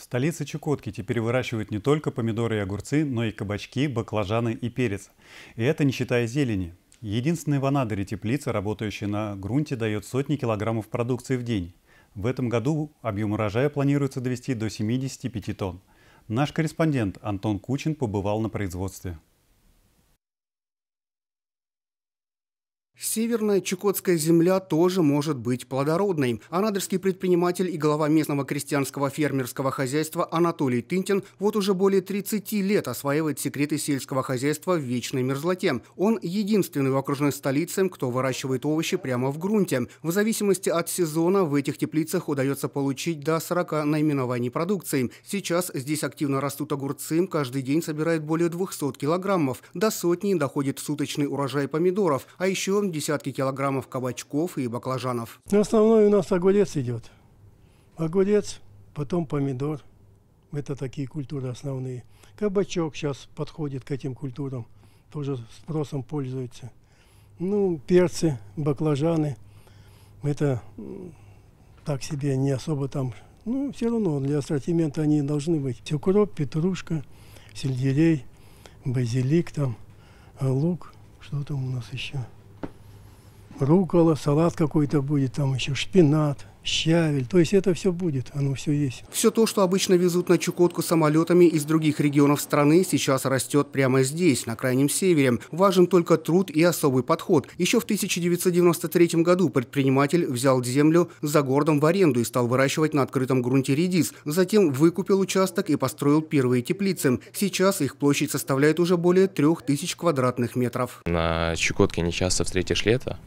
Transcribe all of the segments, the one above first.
В столице Чукотки теперь выращивают не только помидоры и огурцы, но и кабачки, баклажаны и перец. И это не считая зелени. Единственная в Анадыре теплица, работающая на грунте, дает сотни килограммов продукции в день. В этом году объем урожая планируется довести до 75 тонн. Наш корреспондент Антон Кучин побывал на производстве. Северная Чукотская земля тоже может быть плодородной. А Анадырский предприниматель и глава местного крестьянского фермерского хозяйства Анатолий Тынтин вот уже более 30 лет осваивает секреты сельского хозяйства в вечной мерзлоте. Он единственный в окружной столице, кто выращивает овощи прямо в грунте. В зависимости от сезона в этих теплицах удается получить до 40 наименований продукции. Сейчас здесь активно растут огурцы, каждый день собирает более 200 килограммов. До сотни доходит суточный урожай помидоров, а еще десятки килограммов кабачков и баклажанов. Основной у нас огурец идет. Огурец, потом помидор. Это такие культуры основные. Кабачок сейчас подходит к этим культурам. Тоже спросом пользуется. Ну, перцы, баклажаны. Это так себе не особо там. Ну, все равно для ассортимента они должны быть. Все Укроп, петрушка, сельдерей, базилик там, лук. Что там у нас еще? рукола, салат какой-то будет, там еще шпинат, щавель. То есть это все будет, оно все есть. Все то, что обычно везут на Чукотку самолетами из других регионов страны, сейчас растет прямо здесь, на Крайнем Севере. Важен только труд и особый подход. Еще в 1993 году предприниматель взял землю за городом в аренду и стал выращивать на открытом грунте редис. Затем выкупил участок и построил первые теплицы. Сейчас их площадь составляет уже более 3000 квадратных метров. На Чукотке не часто встретишь лето,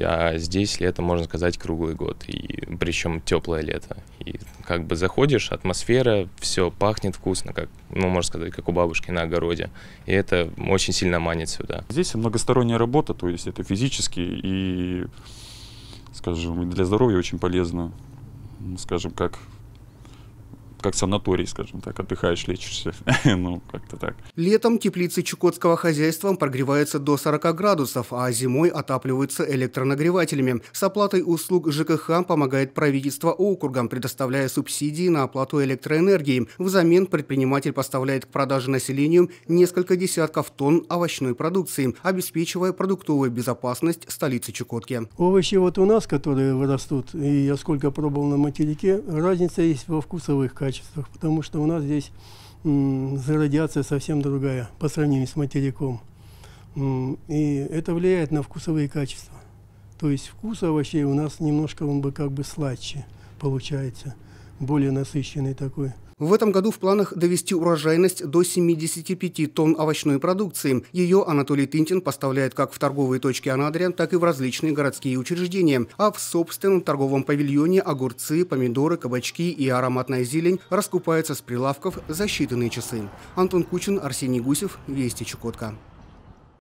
а здесь лето, можно сказать, круглый год, и причем теплое лето. И как бы заходишь, атмосфера, все пахнет вкусно, как, ну, можно сказать, как у бабушки на огороде. И это очень сильно манит сюда. Здесь многосторонняя работа, то есть это физически и, скажем, для здоровья очень полезно. Ну, скажем, как как санаторий, скажем так, отдыхаешь, лечишься, ну, как-то так. Летом теплицы чукотского хозяйства прогреваются до 40 градусов, а зимой отапливаются электронагревателями. С оплатой услуг ЖКХ помогает правительство округам, предоставляя субсидии на оплату электроэнергии. Взамен предприниматель поставляет к продаже населению несколько десятков тонн овощной продукции, обеспечивая продуктовую безопасность столицы Чукотки. Овощи вот у нас, которые вырастут, и я сколько пробовал на материке, разница есть во вкусовых качествах качествах, потому что у нас здесь радиация совсем другая по сравнению с материком. И это влияет на вкусовые качества. То есть вкус овощей у нас немножко он бы как бы сладче получается более насыщенный такой. В этом году в планах довести урожайность до 75 тонн овощной продукции. Ее Анатолий Тинтин поставляет как в торговые точки Анадыря, так и в различные городские учреждения. А в собственном торговом павильоне огурцы, помидоры, кабачки и ароматная зелень раскупаются с прилавков за считанные часы. Антон Кучин, Арсений Гусев, Вести Чукотка.